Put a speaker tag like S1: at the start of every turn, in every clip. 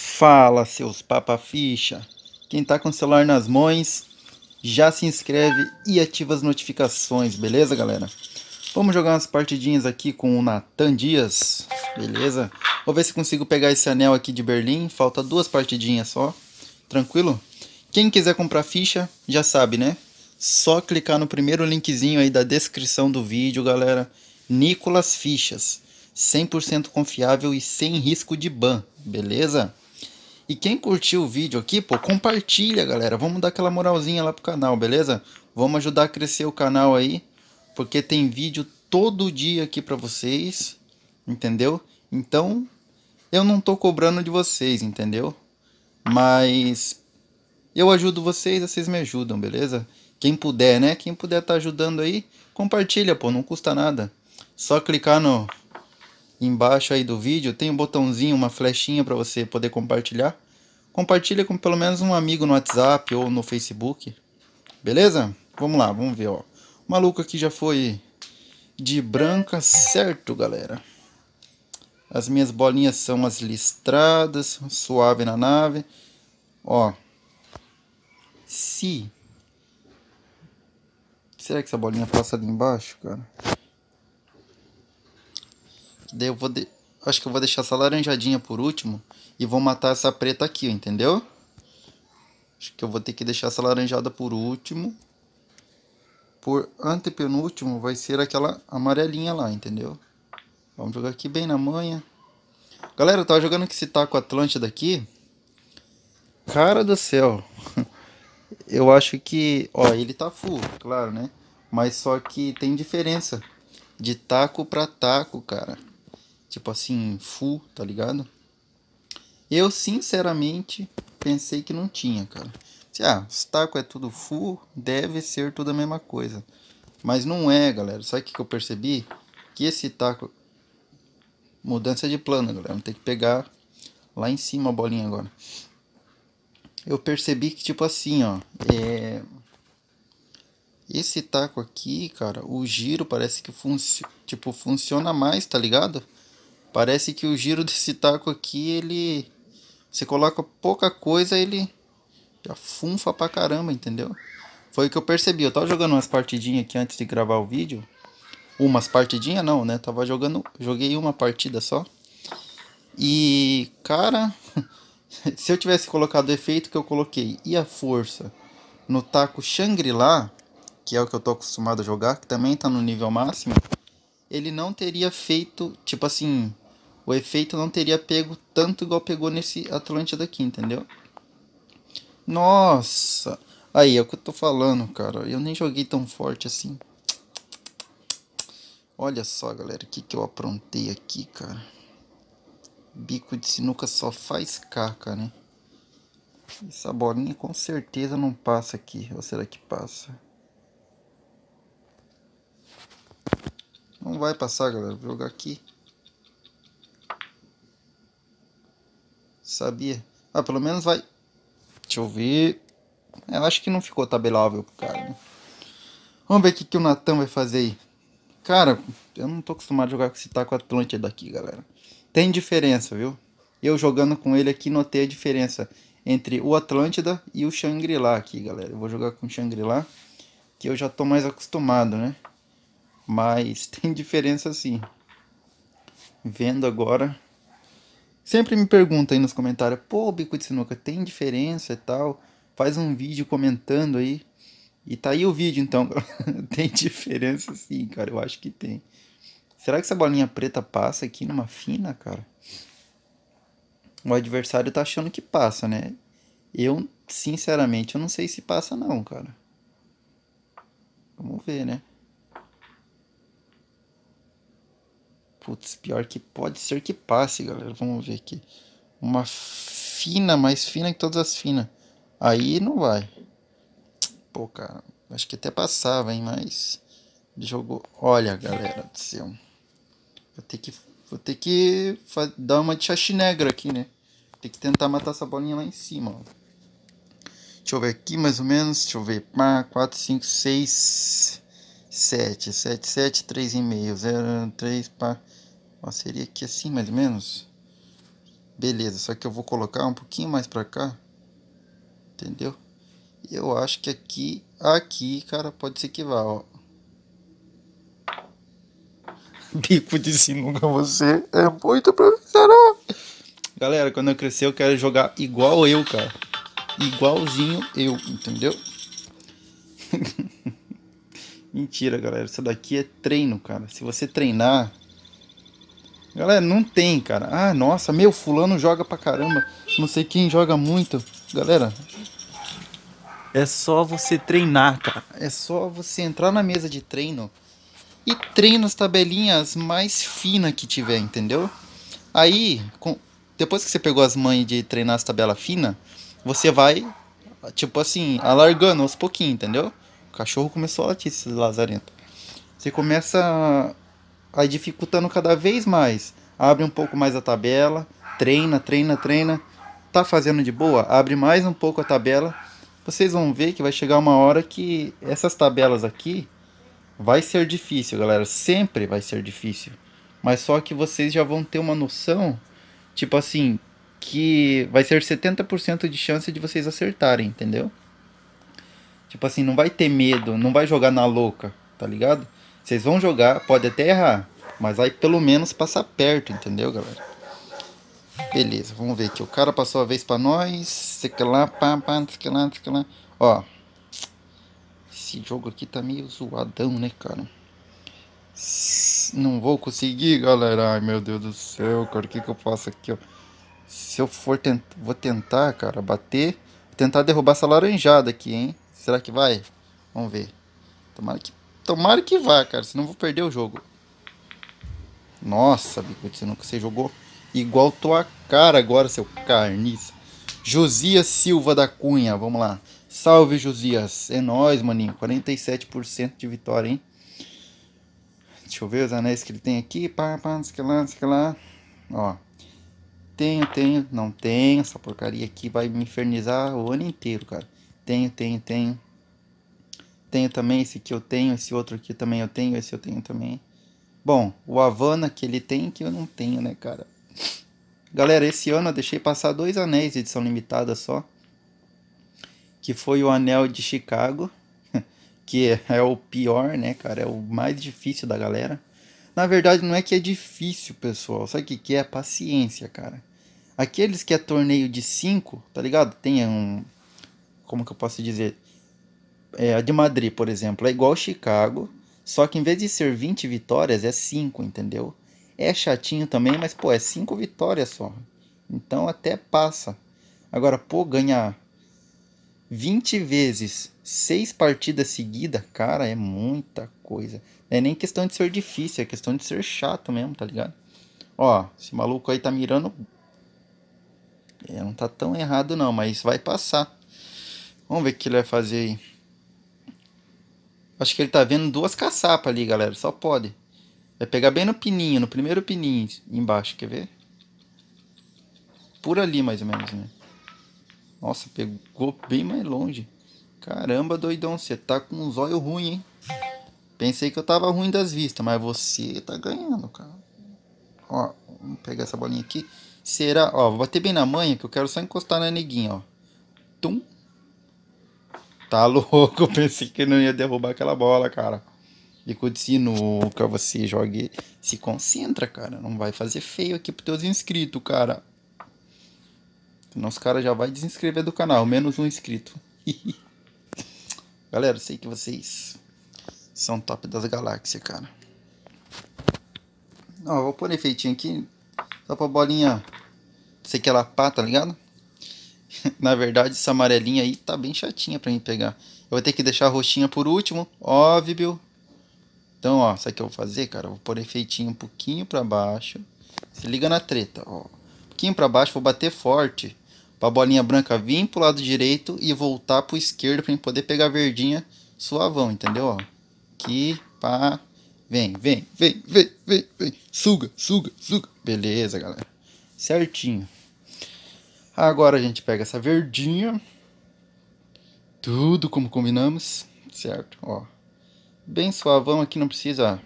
S1: Fala, seus papaficha! Quem tá com o celular nas mãos, já se inscreve e ativa as notificações, beleza, galera? Vamos jogar umas partidinhas aqui com o Natan Dias, beleza? Vou ver se consigo pegar esse anel aqui de Berlim, falta duas partidinhas só, tranquilo? Quem quiser comprar ficha, já sabe, né? Só clicar no primeiro linkzinho aí da descrição do vídeo, galera. Nicolas Fichas, 100% confiável e sem risco de ban, beleza? E quem curtiu o vídeo aqui, pô, compartilha, galera. Vamos dar aquela moralzinha lá pro canal, beleza? Vamos ajudar a crescer o canal aí, porque tem vídeo todo dia aqui para vocês, entendeu? Então, eu não tô cobrando de vocês, entendeu? Mas eu ajudo vocês, vocês me ajudam, beleza? Quem puder, né? Quem puder tá ajudando aí, compartilha, pô, não custa nada. Só clicar no embaixo aí do vídeo, tem um botãozinho, uma flechinha para você poder compartilhar. Compartilha com pelo menos um amigo no WhatsApp ou no Facebook. Beleza? Vamos lá, vamos ver, ó. O maluco aqui já foi de branca, certo, galera? As minhas bolinhas são as listradas, suave na nave. Ó. Se. Será que essa bolinha passa ali embaixo, cara? Daí eu vou... De acho que eu vou deixar essa laranjadinha por último e vou matar essa preta aqui, entendeu? Acho que eu vou ter que deixar essa laranjada por último. Por antepenúltimo vai ser aquela amarelinha lá, entendeu? Vamos jogar aqui bem na manha. Galera, eu tava jogando com esse taco Atlântida aqui. Cara do céu. Eu acho que... Ó, ele tá full, claro, né? Mas só que tem diferença de taco pra taco, cara. Tipo assim, full, tá ligado? Eu, sinceramente, pensei que não tinha, cara. Se, ah, taco é tudo full, deve ser tudo a mesma coisa. Mas não é, galera. Sabe o que, que eu percebi? Que esse taco... Mudança de plano, galera. Vamos ter que pegar lá em cima a bolinha agora. Eu percebi que, tipo assim, ó... É... Esse taco aqui, cara, o giro parece que tipo, funciona mais, tá ligado? Parece que o giro desse taco aqui, ele... Você coloca pouca coisa, ele já funfa pra caramba, entendeu? Foi o que eu percebi. Eu tava jogando umas partidinhas aqui antes de gravar o vídeo. Umas partidinhas não, né? Tava jogando... Joguei uma partida só. E, cara... se eu tivesse colocado o efeito que eu coloquei e a força no taco Shangri-La, que é o que eu tô acostumado a jogar, que também tá no nível máximo ele não teria feito, tipo assim, o efeito não teria pego tanto igual pegou nesse Atlântida aqui, entendeu? Nossa! Aí, é o que eu tô falando, cara. Eu nem joguei tão forte assim. Olha só, galera, o que, que eu aprontei aqui, cara. Bico de sinuca só faz caca, né? Essa bolinha com certeza não passa aqui. Ou será que passa? Não vai passar, galera. Vou jogar aqui. Sabia. Ah, pelo menos vai... Deixa eu ver... É, eu acho que não ficou tabelável pro cara, né? Vamos ver o que, que o Natan vai fazer aí. Cara, eu não tô acostumado a jogar com esse taco Atlântida aqui, galera. Tem diferença, viu? Eu jogando com ele aqui notei a diferença entre o Atlântida e o Shangri-La aqui, galera. Eu vou jogar com o Shangri-La, que eu já tô mais acostumado, né? Mas tem diferença sim. Vendo agora. Sempre me pergunta aí nos comentários, pô, bico de sinuca, tem diferença e tal? Faz um vídeo comentando aí. E tá aí o vídeo então. tem diferença sim, cara, eu acho que tem. Será que essa bolinha preta passa aqui numa fina, cara? O adversário tá achando que passa, né? Eu, sinceramente, eu não sei se passa não, cara. Vamos ver, né? Putz, pior que pode ser que passe, galera. Vamos ver aqui. Uma fina, mais fina que todas as finas. Aí não vai. Pô, cara. Acho que até passava, hein? Mas. Jogou. Olha, galera do céu. Vou ter que, vou ter que dar uma de chachi negra aqui, né? Tem que tentar matar essa bolinha lá em cima, ó. Deixa eu ver aqui mais ou menos. Deixa eu ver. Pá, 4, 5, 6, 7. 7, 7, 3,5. 0, 3, pá. Ó, seria aqui assim mais ou menos. Beleza, só que eu vou colocar um pouquinho mais pra cá. Entendeu? Eu acho que aqui, aqui, cara, pode ser que vá, ó. Bico de sinuca, você é muito profissional. Galera, quando eu crescer eu quero jogar igual eu, cara. Igualzinho eu, entendeu? Mentira, galera. Isso daqui é treino, cara. Se você treinar, Galera, não tem, cara. Ah, nossa, meu, fulano joga pra caramba. Não sei quem joga muito. Galera, é só você treinar, cara. É só você entrar na mesa de treino e treina as tabelinhas mais finas que tiver, entendeu? Aí, com... depois que você pegou as mães de treinar as tabelas finas, você vai, tipo assim, alargando aos pouquinhos, entendeu? O cachorro começou a latir, esse lazarento. Você começa aí dificultando cada vez mais. Abre um pouco mais a tabela, treina, treina, treina. Tá fazendo de boa? Abre mais um pouco a tabela. Vocês vão ver que vai chegar uma hora que essas tabelas aqui vai ser difícil, galera. Sempre vai ser difícil. Mas só que vocês já vão ter uma noção, tipo assim, que vai ser 70% de chance de vocês acertarem, entendeu? Tipo assim, não vai ter medo, não vai jogar na louca, tá ligado? Vocês vão jogar, pode até errar, mas aí pelo menos passar perto, entendeu, galera? Beleza, vamos ver aqui. O cara passou a vez pra nós. Sei que lá, pá, pá, sei que lá, sei que lá. Ó. Esse jogo aqui tá meio zoadão, né, cara? Não vou conseguir, galera. Ai, meu Deus do céu, cara. O que que eu faço aqui, ó? Se eu for tentar... Vou tentar, cara, bater. Tentar derrubar essa laranjada aqui, hein? Será que vai? Vamos ver. Tomara que Tomara que vá, cara, senão vou perder o jogo. Nossa, Bicuti, senão que você jogou igual tua cara agora, seu carniça. Josias Silva da Cunha, vamos lá. Salve, Josias. É nóis, maninho. 47% de vitória, hein? Deixa eu ver os anéis que ele tem aqui. Pá, pá, não sei que lá, não sei que lá. Ó. Tenho, tenho, não tenho. Essa porcaria aqui vai me infernizar o ano inteiro, cara. Tenho, tenho, tenho tenho também, esse aqui eu tenho, esse outro aqui também eu tenho, esse eu tenho também. Bom, o Havana que ele tem que eu não tenho, né, cara? Galera, esse ano eu deixei passar dois anéis de edição limitada só. Que foi o anel de Chicago, que é o pior, né, cara? É o mais difícil da galera. Na verdade, não é que é difícil, pessoal. Sabe o que, que é? Paciência, cara. Aqueles que é torneio de 5, tá ligado? Tem um. Como que eu posso dizer? é, a de Madrid, por exemplo, é igual Chicago, só que em vez de ser 20 vitórias, é 5, entendeu? É chatinho também, mas pô, é 5 vitórias só. Então até passa. Agora, pô, ganhar 20 vezes 6 partidas seguidas, cara, é muita coisa. Não é nem questão de ser difícil, é questão de ser chato mesmo, tá ligado? Ó, esse maluco aí tá mirando. É, não tá tão errado não, mas vai passar. Vamos ver o que ele vai fazer aí. Acho que ele tá vendo duas caçapas ali, galera. Só pode. Vai pegar bem no pininho, no primeiro pininho embaixo, quer ver? Por ali mais ou menos, né? Nossa, pegou bem mais longe. Caramba, doidão, você tá com um zóio ruim, hein? Pensei que eu tava ruim das vistas, mas você tá ganhando, cara. Ó, vamos pegar essa bolinha aqui. Será? Ó, vou bater bem na manha que eu quero só encostar na neguinha, ó. Tum. Tá louco, pensei que não ia derrubar aquela bola, cara. Licudzi, nunca você jogue. Se concentra, cara. Não vai fazer feio aqui pros teus inscritos, cara. Senão os caras já vai desinscrever do canal. Menos um inscrito. Galera, sei que vocês são top das galáxias, cara. Ó, vou pôr um efeitinho aqui. Só pra bolinha. Sei que ela pá, tá ligado? Na verdade, essa amarelinha aí tá bem chatinha pra mim pegar. Eu vou ter que deixar a roxinha por último, óbvio. Então, ó, sabe o que eu vou fazer, cara? vou pôr efeitinho um pouquinho pra baixo. Se liga na treta, ó. Um pouquinho pra baixo, vou bater forte. Pra bolinha branca vir pro lado direito e voltar pro esquerdo pra mim poder pegar a verdinha suavão, entendeu? Ó, aqui, pá. Vem, vem, vem, vem, vem, vem. Suga, suga, suga. Beleza, galera. Certinho. Agora a gente pega essa verdinha. Tudo como combinamos, certo? Ó. Bem suavão aqui, não precisa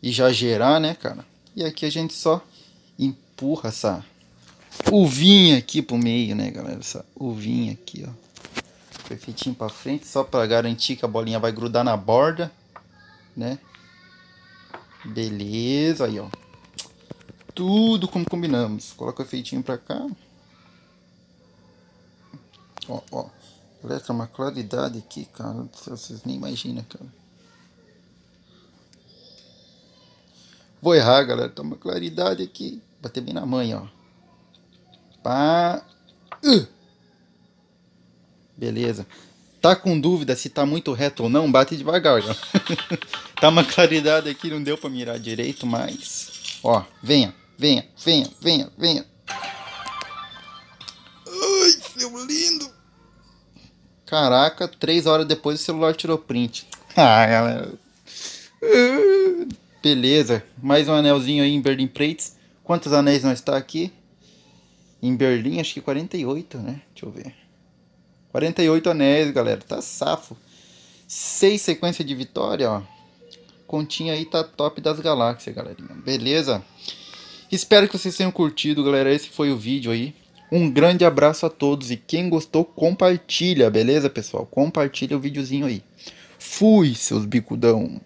S1: exagerar, né, cara? E aqui a gente só empurra essa uvinha aqui pro meio, né, galera? Essa uvinha aqui, ó. Perfeitinho pra frente, só pra garantir que a bolinha vai grudar na borda, né? Beleza, aí, ó tudo como combinamos. Coloca o efeitinho para cá. Ó, ó. Galera, tá uma claridade aqui, cara. Vocês nem imaginam, cara. Vou errar, galera. Tá uma claridade aqui. Bater bem na mãe, ó. Pá. Uh. Beleza. Tá com dúvida se tá muito reto ou não? Bate devagar, galera. tá uma claridade aqui, não deu pra mirar direito, mas... Ó, venha venha, venha, venha, venha. Ai, seu lindo. Caraca, três horas depois o celular tirou print. Ah, galera. Ah, beleza, mais um anelzinho aí em Berlim Prates. Quantos anéis nós está aqui? Em Berlim, acho que 48, né? Deixa eu ver. 48 anéis, galera. Tá safo. Seis sequências de vitória, ó. Continha aí tá top das galáxias, galerinha. Beleza? Espero que vocês tenham curtido, galera. Esse foi o vídeo aí. Um grande abraço a todos e quem gostou, compartilha, beleza, pessoal? Compartilha o videozinho aí. Fui, seus bicudão.